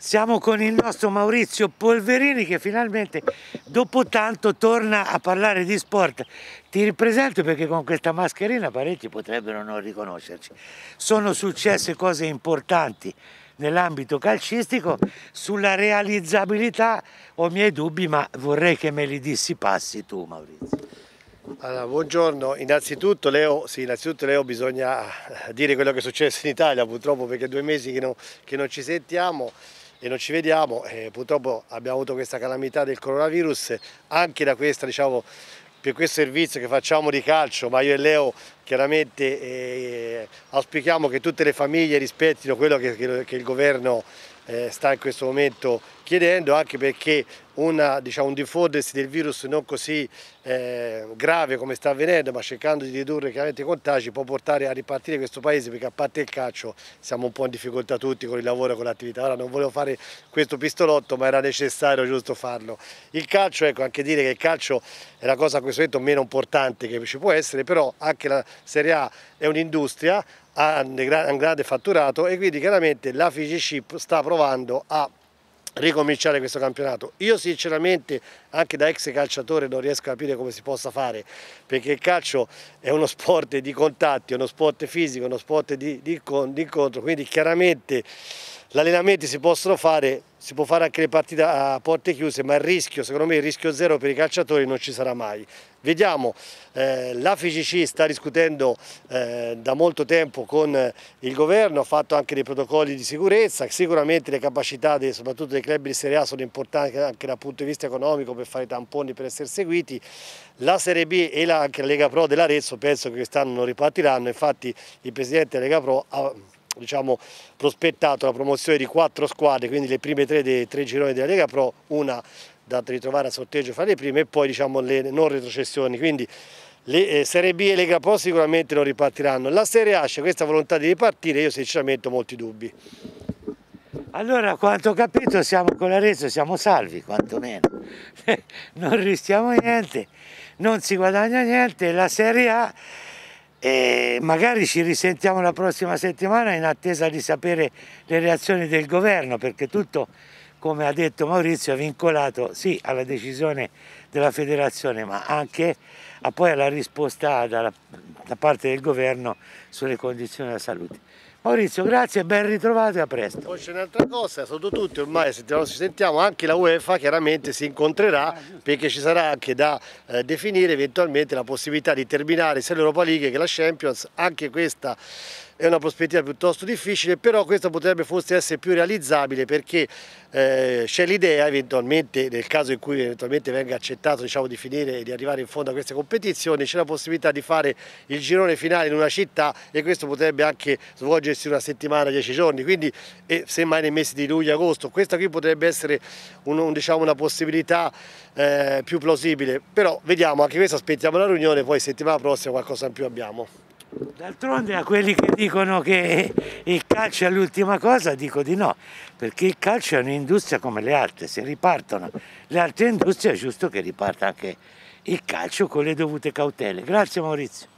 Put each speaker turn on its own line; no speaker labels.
Siamo con il nostro Maurizio Polverini che finalmente dopo tanto torna a parlare di sport. Ti ripresento perché con questa mascherina parecchi potrebbero non riconoscerci. Sono successe cose importanti nell'ambito calcistico, sulla realizzabilità ho i miei dubbi ma vorrei che me li dissipassi tu Maurizio.
Allora, buongiorno, innanzitutto Leo, sì, innanzitutto Leo, bisogna dire quello che è successo in Italia purtroppo perché è due mesi che non, che non ci sentiamo e non ci vediamo, eh, purtroppo abbiamo avuto questa calamità del coronavirus, anche da questa, diciamo, per questo servizio che facciamo di calcio, ma io e Leo Chiaramente eh, auspichiamo che tutte le famiglie rispettino quello che, che, che il governo eh, sta in questo momento chiedendo, anche perché una, diciamo, un diffondersi del virus non così eh, grave come sta avvenendo, ma cercando di ridurre chiaramente i contagi, può portare a ripartire questo paese, perché a parte il calcio siamo un po' in difficoltà tutti con il lavoro e con l'attività. Ora non volevo fare questo pistolotto, ma era necessario giusto farlo. Il calcio, ecco, anche dire che il calcio è la cosa a questo momento meno importante che ci può essere, però anche la Serie A è un'industria, ha un grande fatturato e quindi chiaramente la Fiji Ship sta provando a ricominciare questo campionato. Io sinceramente anche da ex calciatore non riesco a capire come si possa fare perché il calcio è uno sport di contatti, è uno sport fisico, è uno sport di, di, di incontro, quindi chiaramente L'allenamento si possono fare, si può fare anche le partite a porte chiuse, ma il rischio, secondo me il rischio zero per i calciatori non ci sarà mai. Vediamo, eh, la FICC sta discutendo eh, da molto tempo con il governo, ha fatto anche dei protocolli di sicurezza, sicuramente le capacità dei, soprattutto dei club di Serie A sono importanti anche dal punto di vista economico per fare i tamponi, per essere seguiti. La Serie B e la, anche la Lega Pro dell'Arezzo penso che quest'anno non ripartiranno, infatti il Presidente della Lega Pro ha diciamo, prospettato la promozione di quattro squadre, quindi le prime tre dei tre gironi della Lega Pro, una da ritrovare a sorteggio fra le prime e poi diciamo, le non retrocessioni. Quindi le eh, Serie B e Lega Pro sicuramente non ripartiranno.
La Serie A c'è questa volontà di ripartire, io sinceramente ho molti dubbi. Allora, quanto ho capito, siamo con l'Arezzo, siamo salvi, quantomeno. non rischiamo niente, non si guadagna niente, la Serie A e magari ci risentiamo la prossima settimana in attesa di sapere le reazioni del governo perché tutto come ha detto Maurizio è vincolato sì alla decisione della federazione ma anche a, poi alla risposta dalla, da parte del governo sulle condizioni della salute. Maurizio, grazie ben ritrovati, a presto.
Poi c'è un'altra cosa, sono tutti ormai se ci sentiamo, anche la UEFA chiaramente si incontrerà ah, perché ci sarà anche da eh, definire eventualmente la possibilità di terminare sia l'Europa League che la Champions, anche questa è una prospettiva piuttosto difficile, però questa potrebbe forse essere più realizzabile perché eh, c'è l'idea eventualmente, nel caso in cui eventualmente venga accettato diciamo, di finire e di arrivare in fondo a queste competizioni, c'è la possibilità di fare il girone finale in una città e questo potrebbe anche svolgersi una settimana, dieci giorni, quindi eh, semmai nei mesi di luglio agosto. Questa qui potrebbe essere un, un, diciamo, una possibilità eh, più plausibile, però vediamo, anche questa aspettiamo la riunione, poi settimana prossima qualcosa in più abbiamo.
D'altronde a quelli che dicono che il calcio è l'ultima cosa dico di no, perché il calcio è un'industria come le altre, se ripartono le altre industrie è giusto che riparta anche il calcio con le dovute cautele. Grazie Maurizio.